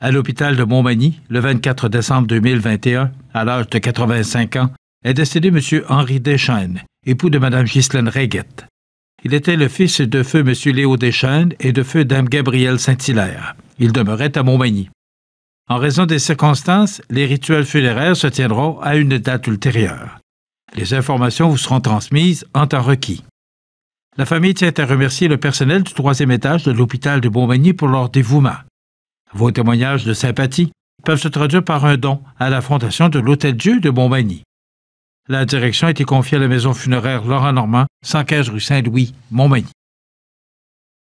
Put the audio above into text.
à l'hôpital de Montmagny le 24 décembre 2021 à l'âge de 85 ans est décédé M. Henri Deschaines, époux de Mme Ghislaine Reguette. Il était le fils de feu M. Léo Deschaines et de feu Dame Gabrielle Saint-Hilaire. Il demeurait à Montmagny. En raison des circonstances, les rituels funéraires se tiendront à une date ultérieure. Les informations vous seront transmises en temps requis. La famille tient à remercier le personnel du troisième étage de l'hôpital de Montmagny pour leur dévouement. Vos témoignages de sympathie peuvent se traduire par un don à la Fondation de l'Hôtel Dieu de Montmagny. La direction a été confiée à la maison funéraire Laurent Normand, 115 rue Saint-Louis, Montmagny.